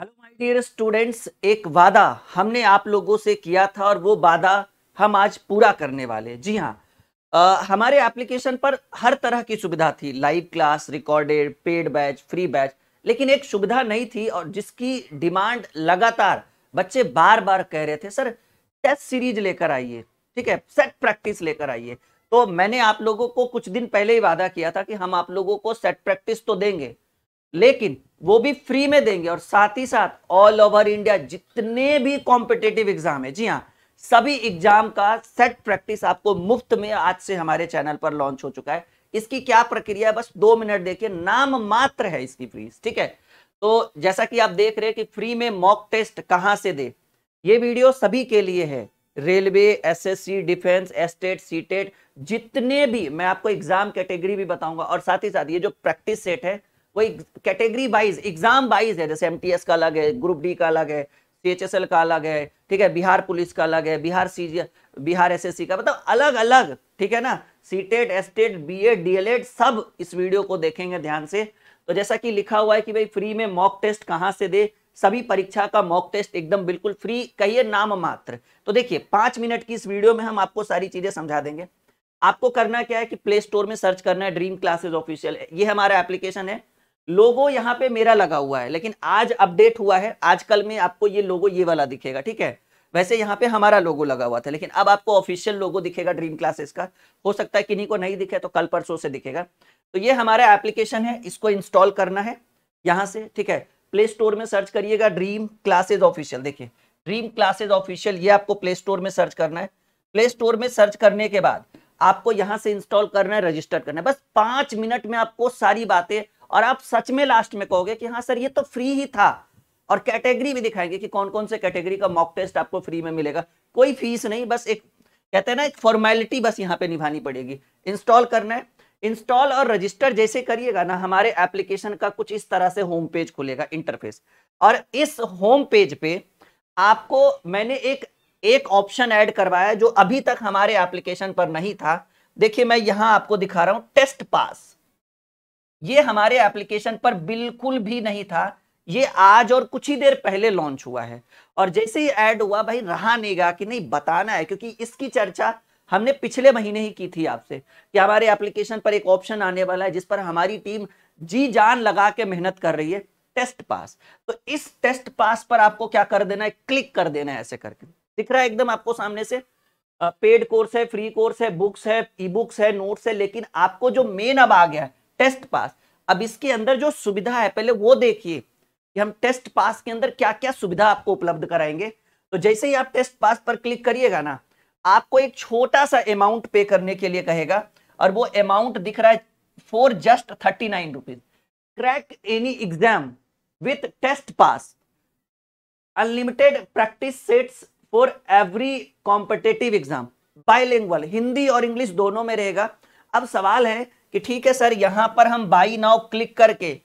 hello my dear students एक वादा हमने आप लोगों से किया था और वो वादा हम आज पूरा करने वाले जी हाँ हमारे एप्लीकेशन पर हर तरह की सुविधा थी live class recorded paid batch free batch लेकिन एक सुविधा नहीं थी और जिसकी डिमांड लगातार बच्चे बार बार कह रहे थे सर टेस्ट सीरीज लेकर आइए ठीक है सेट प्रैक्टिस लेकर आइए तो मैंने आप लोगों को कुछ दिन पहले ही वादा किया था कि हम आप लोगों को सेट प्रैक्टिस तो देंगे लेकिन वो भी फ्री में देंगे और साथ ही साथ ऑल ओवर इंडिया जितने भी कॉम्पिटेटिव एग्जाम है जी हाँ सभी एग्जाम का सेट प्रैक्टिस आपको मुफ्त में आज से हमारे चैनल पर लॉन्च हो चुका है इसकी क्या प्रक्रिया है बस दो मिनट देखिए नाम मात्र है इसकी फीस ठीक है तो जैसा कि आप देख रहे हैं कि फ्री में मॉक टेस्ट कहां से दे ये वीडियो सभी के लिए है railway SSC defence state CTET जितने भी मैं आपको एग्जाम कैटेगरी भी बताऊंगा और साथ ही साथ ये जो प्रैक्टिस सेट है वही कैटेगरी वाइज एग्जाम वाइज है जैसे एमटीएस का अलग है ग्रुप डी का अलग है सीएचएसएल का अलग है ठीक है बिहार पुलिस का अलग है बिहार सी बिहार एसएससी का मतलब अलग अलग ठीक है ना सीटेट एस्टेट बीएड डीएलएड सब इस वीडियो को देखेंगे ध्यान से तो जैसा कि लिखा हुआ है कि भाई फ्री में मॉक टेस्ट कहाँ से दे सभी परीक्षा का मॉक टेस्ट एकदम बिल्कुल फ्री कहिए नाम मात्र तो देखिए पांच मिनट की इस वीडियो में हम आपको सारी चीजें समझा देंगे आपको करना क्या है कि प्ले स्टोर में सर्च करना है ड्रीम क्लासेज ऑफिशियल ये हमारा एप्लीकेशन है लोगो यहाँ पे मेरा लगा हुआ है लेकिन आज अपडेट हुआ है आजकल में आपको ये लोगो ये वाला दिखेगा ठीक है वैसे यहाँ पे हमारा लोगो लगा हुआ था लेकिन अब आपको ऑफिशियल लोगो दिखेगा ड्रीम क्लासेस का हो सकता है किन्हीं को नहीं दिखे तो कल परसों से दिखेगा तो ये हमारा एप्लीकेशन है इसको इंस्टॉल करना है यहाँ से ठीक है प्ले स्टोर में सर्च करिएगा ड्रीम क्लासेज ऑफिशियल देखिए ड्रीम क्लासेज ऑफिशियल ये आपको प्ले स्टोर में सर्च करना है प्ले स्टोर में सर्च करने के बाद आपको यहां से इंस्टॉल करना है रजिस्टर करना है बस पांच मिनट में आपको सारी बातें और आप सच में लास्ट में कहोगे कि हाँ सर ये तो फ्री ही था और कैटेगरी भी दिखाएंगे कि कौन कौन से कैटेगरी का मॉक टेस्ट आपको फ्री में मिलेगा कोई फीस नहीं बस एक कहते हैं ना एक फॉर्मेलिटी बस यहाँ पे निभानी पड़ेगी इंस्टॉल करना है इंस्टॉल और रजिस्टर जैसे करिएगा ना हमारे एप्लीकेशन का कुछ इस तरह से होम पेज खुलेगा इंटरफेस और इस होम पेज पे आपको मैंने एक एक ऑप्शन ऐड करवाया जो अभी तक हमारे एप्लीकेशन पर नहीं था देखिए मैं यहां आपको दिखा रहा हूं टेस्ट पास ये हमारे एप्लीकेशन पर बिल्कुल भी नहीं था ये आज और कुछ ही देर पहले लॉन्च हुआ है और जैसे ही ऐड हुआ भाई रहा नहीं कि नहीं बताना है क्योंकि इसकी चर्चा हमने पिछले महीने ही की थी आपसे कि हमारे एप्लीकेशन पर एक ऑप्शन आने वाला है जिस पर हमारी टीम जी जान लगा के मेहनत कर रही है टेस्ट पास तो इस टेस्ट पास पर आपको क्या कर देना है क्लिक कर देना है ऐसे करके दिख रहा है एकदम आपको सामने से पेड कोर्स है फ्री कोर्स है बुक्स है ई बुक्स है नोट्स है लेकिन आपको जो मेन अब आ गया है टेस्ट पास अब इसके अंदर जो सुविधा है पहले वो देखिए कि हम टेस्ट पास के अंदर क्या क्या सुविधा आपको उपलब्ध कराएंगे तो जैसे ही आप टेस्ट पास पर क्लिक करिएगा ना आपको एक छोटा सा अमाउंट पे करने के लिए कहेगा और वो अमाउंट दिख रहा है for just thirty nine rupees crack any exam with test pass unlimited practice sets for every competitive exam bilingual Hindi और इंग्लिश दोनों में रहेगा अब सवाल है कि ठीक है सर यहां पर हम बाई नाउ क्लिक करके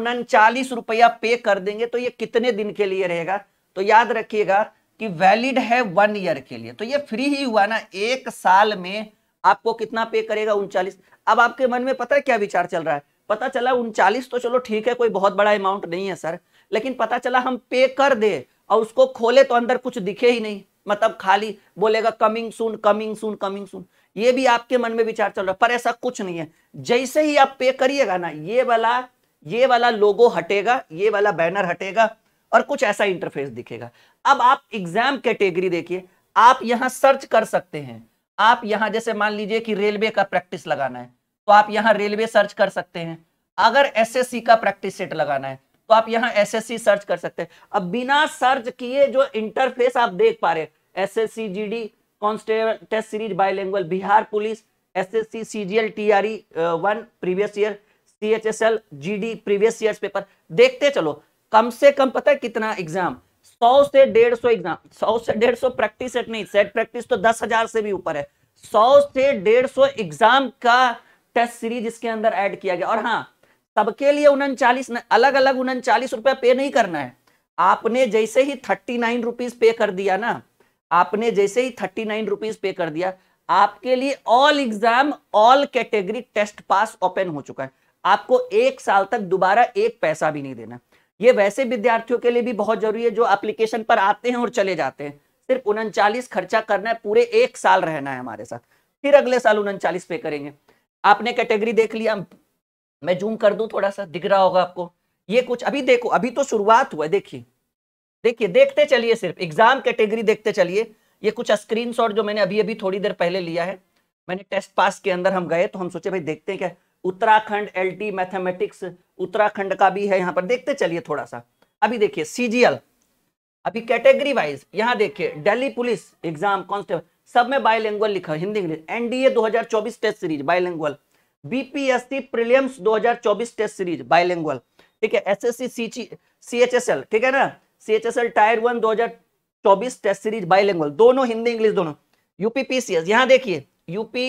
उनचालीस रुपया पे कर देंगे तो ये कितने दिन के लिए रहेगा तो याद रखिएगा कि वैलिड है वन ईयर के लिए तो ये फ्री ही हुआ ना एक साल में आपको कितना पे करेगा उनचालीस अब आपके मन में पता है क्या विचार चल रहा है पता चला उनचालीस तो चलो ठीक है कोई बहुत बड़ा अमाउंट नहीं है सर लेकिन पता चला हम पे कर दे और उसको खोले तो अंदर कुछ दिखे ही नहीं मतलब खाली बोलेगा coming soon coming soon coming soon ये भी आपके मन में विचार चल रहा है पर ऐसा कुछ नहीं है जैसे ही आप पे करिएगा ना ये वाला ये वाला लोगो हटेगा ये वाला बैनर हटेगा और कुछ ऐसा इंटरफेस दिखेगा अब आप एग्जाम कैटेगरी देखिए आप यहां सर्च कर सकते हैं आप यहां जैसे मान लीजिए कि रेलवे का प्रैक्टिस लगाना है तो आप यहां रेलवे सर्च कर सकते हैं अगर एसएससी का प्रैक्टिस सेट लगाना है तो आप यहां एसएससी सर्च कर सकते हैं अब बिना सर्च किए जो इंटरफेस आप देख पा रहे G D constable test series bilingual Bihar police SSC CGL TRE one previous year CHSL GD previous year paper देखते चलो कम से कम पता है कितना एग्जाम सौ से डेढ़ सौ एग्जाम सौ से डेढ़ सौ प्रैक्टिस सेट नहीं सेट प्रैक्टिस तो दस हजार से भी ऊपर है सौ से डेढ़ सौ एग्जाम का टेस्ट सीरीज इसके अंदर ऐड किया गया और हाँ सबके लिए उनचालीस अलग अलग उनचालीस रुपया पे नहीं करना है आपने जैसे ही थर्टी नाइन रुपीज पे कर दिया ना आपने जैसे ही थर्टी नाइन रुपीज पे कर दिया आपके लिए all exam all category test pass open हो चुका है आपको एक साल तक दोबारा एक पैसा भी नहीं देना ये वैसे विद्यार्थियों के लिए भी बहुत जरूरी है जो एप्लीकेशन पर आते हैं और चले जाते हैं सिर्फ उनचालीस खर्चा करना है पूरे एक साल रहना है हमारे साथ फिर अगले साल उनचालीस पे करेंगे आपने कैटेगरी देख लिया मैं जूम कर दू थोड़ा सा दिख रहा होगा आपको ये कुछ अभी देखो अभी तो शुरुआत हुआ है देखिए देखिए देखते चलिए सिर्फ एग्जाम कैटेगरी देखते चलिए ये कुछ शॉट जो मैंने अभी अभी थोड़ी देर पहले लिया है मैंने टेस्ट पास के अंदर हम गए तो हम सोचे भाई देखते हैं क्या उत्तराखंड एल मैथमेटिक्स उत्तराखंड का भी है यहाँ पर देखते चलिए थोड़ा सा अभी देखिए सीजीएल अभी कैटेगरी वाइज यहाँ देखिए दिल्ली पुलिस एग्जाम कॉन्स्टेबल सब में बायलैंग्वल लिखा Hindi English NDA 2024 test series bilingual BPSC prelims 2024 test series bilingual ठीक है एसएससी सीएचएसएल ठीक है ना C H S L tier one दो हजार चौबीस टेस्ट सीरीज बाईलैंग्वेज दोनों हिंदी इंग्लिश दोनों यूपीपीसीएस यहाँ देखिए यूपी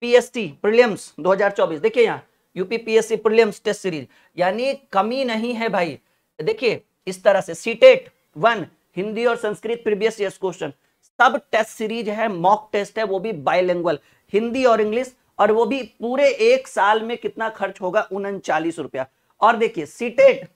पीएसटी प्रीलिम्स 2024 देखिए यहाँ यूपीपीएससी प्रीलिम्स टेस्ट सीरीज यानी कमी नहीं है भाई देखिए इस तरह से सीटेट वन e हिंदी और संस्कृत प्रीवियस ईयर क्वेश्चन सब टेस्ट सीरीज है मॉक टेस्ट है वो भी बाइलेंगुअल हिंदी और इंग्लिश और वो भी पूरे एक साल में कितना खर्च होगा उनचालीस रुपया और देखिए सीटेट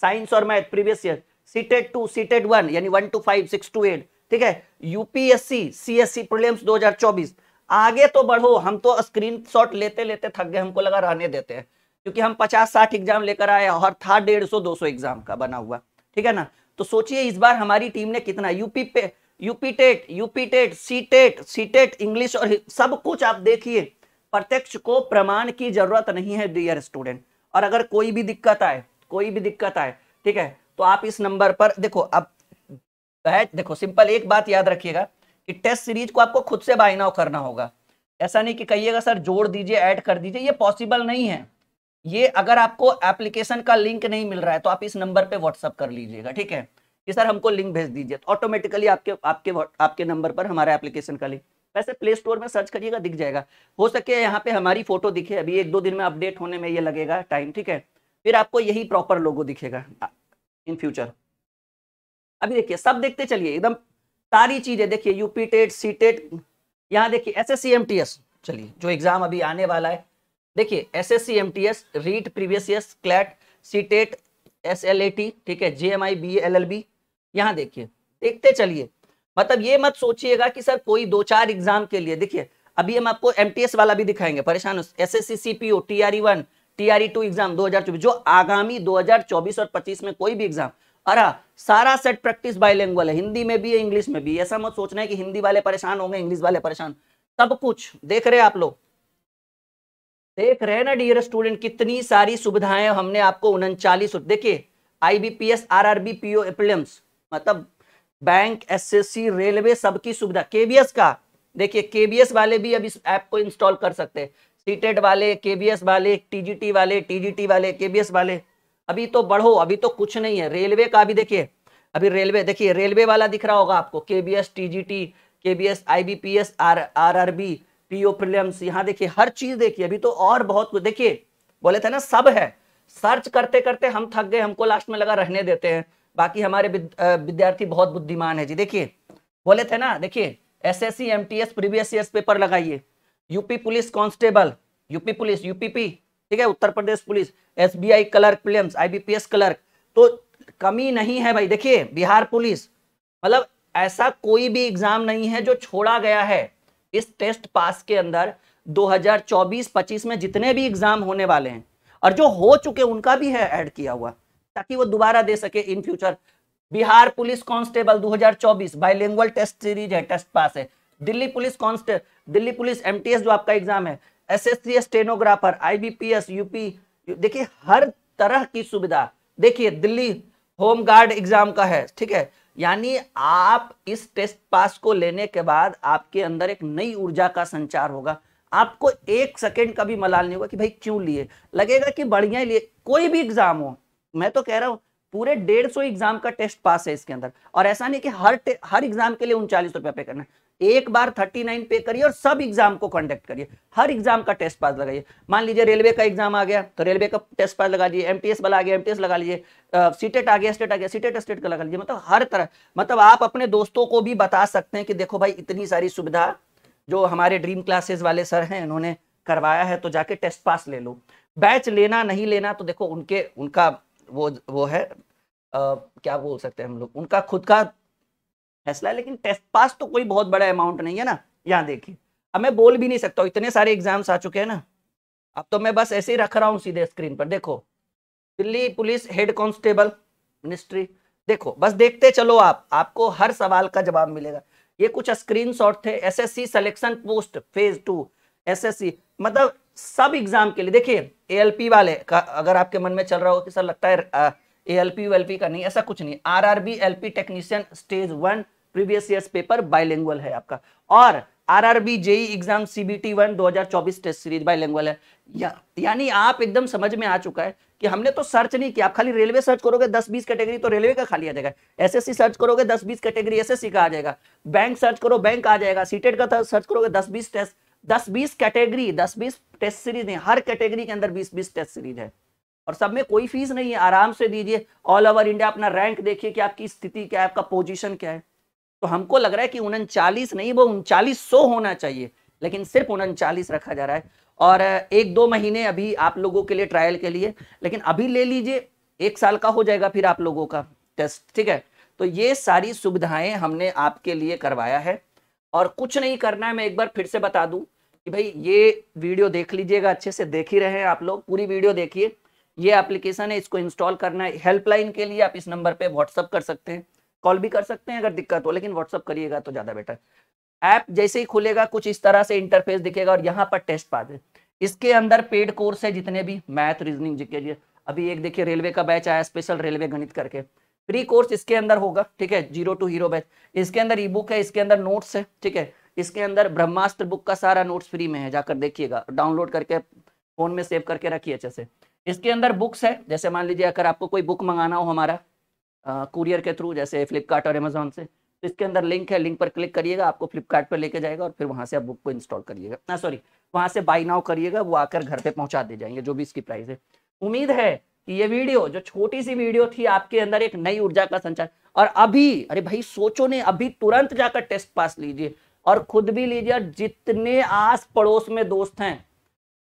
साइंस e और math previous year CTET two CTET one यानी one two five six two eight ठीक है यूपीएससी सीएससी प्रीलिम्स 2024 आगे तो बढ़ो हम तो स्क्रीन शॉट लेते लेते थक गए हमको लगा रहने देते हैं क्योंकि हम 50-60 एग्जाम लेकर आए और था डेढ़ सौ दो सौ एग्जाम का बना हुआ ठीक है ना तो सोचिए इस बार हमारी टीम ने कितना यूपी पे UP TET UP TET C TET C TET English और सब कुछ आप देखिए प्रत्यक्ष को प्रमाण की जरूरत नहीं है डियर स्टूडेंट और अगर कोई भी दिक्कत आए कोई भी दिक्कत आए ठीक है तो आप इस नंबर पर देखो अब बैच देखो सिंपल एक बात याद रखिएगा कि टेस्ट सीरीज को आपको खुद से बाय नाउ करना होगा ऐसा नहीं कि कहिएगा सर जोड़ दीजिए ऐड कर दीजिए ये पॉसिबल नहीं है ये अगर आपको एप्लीकेशन का लिंक नहीं मिल रहा है तो आप इस नंबर पे व्हाट्सअप कर लीजिएगा ठीक है कि सर हमको लिंक भेज दीजिए तो ऑटोमेटिकली आपके आपके आपके नंबर पर हमारा एप्लीकेशन का लिंक वैसे प्ले स्टोर में सर्च करिएगा दिख जाएगा हो सके यहाँ पे हमारी फोटो दिखे अभी एक दो दिन में अपडेट होने में ये लगेगा टाइम ठीक है फिर आपको यही प्रॉपर लोगो दिखेगा इन फ्यूचर अभी देखिए सब देखते चलिए एकदम सारी चीजें देखिए यूपी टेट सी टेट यहाँ देखिए एस एस एस चलिए जो एग्जाम अभी आने वाला है देखिए S S C M T S REET previous year CLAT C TET S L A T ठीक है J M I B L L B यहाँ देखिए देखते चलिए मतलब ये मत सोचिएगा कि सर कोई दो चार एग्जाम के लिए देखिए अभी हम आपको एम टी एस वाला भी दिखाएंगे परेशान S S C C P O T R E one TRE two exam 2024 जो आगामी 2024 और 25 में कोई भी एग्जाम अरे सारा सेट प्रैक्टिस बाइलैंग्वल है हिंदी में भी है इंग्लिश में भी ऐसा मत सोचना है कि हिंदी वाले परेशान होंगे इंग्लिश वाले परेशान सब कुछ देख रहे आप लोग देख रहे ना डियर स्टूडेंट कितनी सारी सुविधाएं हमने आपको उनचालीस देखिए आईबीपीएस आरआरबी पीओ एप्लिम्स मतलब बैंक एसएससी रेलवे सबकी सुविधा केबीएस का देखिए केबीएस वाले भी अब इस ऐप को इंस्टॉल कर सकते हैं टीटेट वाले केबीएस वाले टीजीटी वाले टीजीटी वाले केबीएस वाले अभी तो बढ़ो अभी तो कुछ नहीं है रेलवे का भी देखिए अभी रेलवे देखिए रेलवे वाला दिख रहा होगा आपको KVS TGT KVS IBPS RRB PO prelims यहाँ देखिए हर चीज देखिए अभी तो और बहुत कुछ देखिए बोले थे ना सब है सर्च करते करते हम थक गए हमको लास्ट में लगा रहने देते हैं बाकी हमारे विद्यार्थी बहुत बुद्धिमान है जी देखिए बोले थे ना देखिए S S C M T S previous year paper लगाइए UP police constable UP police UPP ठीक है Uttar Pradesh police SBI clerk prelims IBPS clerk तो कमी नहीं है भाई देखिए बिहार पुलिस मतलब ऐसा कोई भी एग्जाम नहीं है जो छोड़ा गया है इस टेस्ट पास के अंदर 2024-25 में जितने भी एग्जाम होने वाले हैं और जो हो चुके उनका भी है ऐड किया हुआ ताकि वो दोबारा दे सके in future Bihar police constable 2024 हजार टेस्ट सीरीज है टेस्ट पास है Delhi police constable Delhi police MTS जो आपका एग्जाम है एसएससी स्टेनोग्राफर आईबीपीएस यूपी देखिए हर तरह की सुविधा देखिए दिल्ली होम गार्ड एग्जाम का है ठीक है यानी आप इस टेस्ट पास को लेने के बाद आपके अंदर एक नई ऊर्जा का संचार होगा आपको एक सेकेंड का भी मलाल नहीं होगा कि भाई क्यों लिए लगेगा कि बढ़िया लिए कोई भी एग्जाम हो मैं तो कह रहा हूँ पूरे डेढ़ सौ एग्जाम का टेस्ट पास है इसके अंदर और ऐसा नहीं कि हर हर एग्जाम के लिए उनचालीस रुपया पे करना है एक बार 39 पे करिए और सब एग्जाम को कंडक्ट करिए हर एग्जाम का टेस्ट पास लगाइए मान लीजिए रेलवे का एग्जाम आ गया तो रेलवे का टेस्ट पास लगा लीजिए एमटीएस वाला आ गया एमटीएस लगा लीजिए सीटेट e आ गया स्टेट e आ गया सीटेट स्टेट e का लगा लीजिए मतलब हर तरह मतलब आप अपने दोस्तों को भी बता सकते हैं कि देखो भाई इतनी सारी सुविधा जो हमारे ड्रीम क्लासेस वाले सर हैं इन्होंने करवाया है तो जाके टेस्ट पास ले लो बैच लेना नहीं लेना तो देखो उनके उनका वो वो है आ, क्या बोल सकते हैं हम लोग उनका खुद का फैसला है लेकिन टेस्ट पास तो कोई बहुत बड़ा अमाउंट नहीं है ना यहाँ देखिए अब मैं बोल भी नहीं सकता इतने सारे एग्जाम्स आ चुके हैं ना अब तो मैं बस ऐसे ही रख रहा हूँ सीधे स्क्रीन पर देखो Delhi police head constable ministry देखो बस देखते चलो आप आपको हर सवाल का जवाब मिलेगा ये कुछ स्क्रीनशॉट थे SSC selection post phase two SSC मतलब सब एग्जाम के लिए देखिए एएलपी वाले का अगर आपके मन में चल रहा हो कि सर लगता है ए वेलपी का नहीं ऐसा कुछ नहीं R R B L P technician stage one previous year paper bilingual है आपका और R R B JE exam CBT one 2024 test series bilingual है या, यानी आप एकदम समझ में आ चुका है कि हमने तो सर्च नहीं किया आप खाली रेलवे सर्च करोगे 10-20 कैटेगरी तो रेलवे का खाली आ जाएगा एसएससी सर्च करोगे 10-20 कैटेगरी एसएससी का आ जाएगा बैंक सर्च करो बैंक आ जाएगा सीटेट e का सर्च करोगे 10-20 टेस्ट 10-20 कैटेगरी 10-20 टेस्ट सीरीज नहीं हर कैटेगरी के अंदर 20-20 टेस्ट सीरीज है और सब में कोई फीस नहीं है आराम से दीजिए ऑल ओवर इंडिया अपना रैंक देखिए कि आपकी स्थिति क्या है आपका पोजीशन क्या है तो हमको लग रहा है कि उनचालीस नहीं वो उनचालीस सौ होना चाहिए लेकिन सिर्फ उनचालीस रखा जा रहा है और एक दो महीने अभी आप लोगों के लिए ट्रायल के लिए लेकिन अभी ले लीजिए एक साल का हो जाएगा फिर आप लोगों का टेस्ट ठीक है तो ये सारी सुविधाएं हमने आपके लिए करवाया है और कुछ नहीं करना है मैं एक बार फिर से बता दूं कि भाई ये वीडियो देख लीजिएगा अच्छे से देख ही रहे हैं आप लोग पूरी वीडियो देखिए ये एप्लीकेशन है इसको इंस्टॉल करना है हेल्पलाइन के लिए आप इस नंबर पे व्हाट्सअप कर सकते हैं कॉल भी कर सकते हैं अगर दिक्कत हो लेकिन व्हाट्सअप करिएगा तो ज़्यादा बेटर ऐप जैसे ही खुलेगा कुछ इस तरह से इंटरफेस दिखेगा और यहाँ पर टेस्ट दे इसके अंदर पेड कोर्स है जितने भी मैथ रीजनिंग जी लिए अभी एक देखिए रेलवे का बैच आया स्पेशल रेलवे गणित करके फ्री कोर्स इसके अंदर होगा ठीक है जीरो टू हीरो बैच इसके अंदर ई बुक है इसके अंदर नोट्स है ठीक है इसके अंदर ब्रह्मास्त्र बुक का सारा नोट्स फ्री में है जाकर देखिएगा डाउनलोड करके फोन में सेव करके रखिए अच्छे से इसके अंदर बुक्स है जैसे मान लीजिए अगर आपको कोई बुक मंगाना हो हमारा कुरियर के थ्रू जैसे फ्लिपकार्ट और अमेजोन से तो इसके अंदर लिंक है लिंक पर क्लिक करिएगा आपको फ्लिपकार्ट पर लेके जाएगा और फिर वहाँ से आप बुक को इंस्टॉल करिएगा ना सॉरी वहाँ से बाई नाउ करिएगा वो आकर घर पे पहुँचा दे जाएंगे जो भी इसकी प्राइस है उम्मीद है कि ये वीडियो जो छोटी सी वीडियो थी आपके अंदर एक नई ऊर्जा का संचार और अभी अरे भाई सोचो ने अभी तुरंत जाकर टेस्ट पास लीजिए और खुद भी लीजिए जितने आस पड़ोस में दोस्त हैं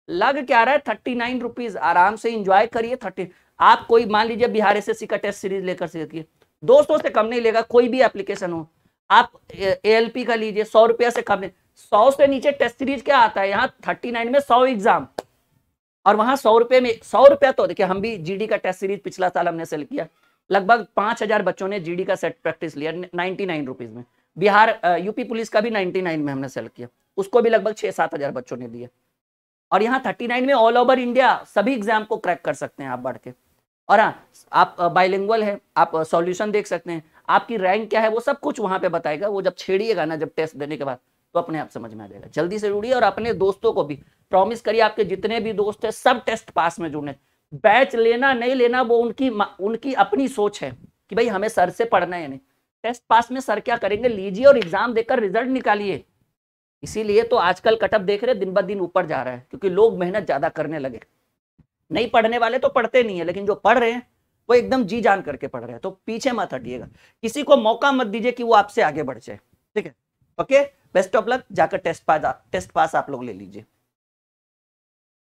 लग क्या रहा है थर्टी नाइन रुपीज आराम से इंजॉय करिए थर्टी आप कोई मान लीजिए बिहार एस एस सी का टेस्ट सीरीज लेकर सीखिए दो सौ से कम नहीं लेगा कोई भी एप्लीकेशन हो आप ए एल पी का लीजिए सौ रुपया से कम नहीं सौ से नीचे टेस्ट सीरीज क्या आता है यहाँ थर्टी नाइन में सौ एग्जाम और वहां सौ रुपये में सौ रुपया तो देखिए हम भी जीडी का टेस्ट सीरीज पिछला साल हमने सेल किया लगभग पांच हजार बच्चों ने जीडी का सेट प्रैक्टिस लिया नाइनटी नाइन रुपीज में बिहार यूपी पुलिस का भी नाइनटी नाइन में हमने सेल किया उसको भी लगभग छह सात हजार बच्चों ने लिया और यहाँ थर्टी नाइन में ऑल ओवर इंडिया सभी एग्जाम को क्रैक कर सकते हैं आप बढ़ के और हाँ आप बाइलिंगुअल है आप सॉल्यूशन देख सकते हैं आपकी रैंक क्या है वो सब कुछ वहां पे बताएगा वो जब छेड़िएगा ना जब टेस्ट देने के बाद तो अपने आप समझ में आ जाएगा जल्दी से जुड़िए और अपने दोस्तों को भी प्रॉमिस करिए आपके जितने भी दोस्त हैं सब टेस्ट पास में जुड़ने बैच लेना नहीं लेना वो उनकी उनकी अपनी सोच है कि भाई हमें सर से पढ़ना है नहीं टेस्ट पास में सर क्या करेंगे लीजिए और एग्जाम देकर रिजल्ट निकालिए इसीलिए तो आजकल कटअप देख रहे दिन ब दिन ऊपर जा रहा है क्योंकि लोग मेहनत ज्यादा करने लगे नहीं पढ़ने वाले तो पढ़ते नहीं है लेकिन जो पढ़ रहे हैं वो एकदम जी जान करके पढ़ रहे हैं तो पीछे मत हटिएगा किसी को मौका मत दीजिए कि वो आपसे आगे बढ़ जाए ठीक है ओके बेस्ट ऑफ लक जाकर टेस्ट पास टेस्ट पास आप लोग ले लीजिए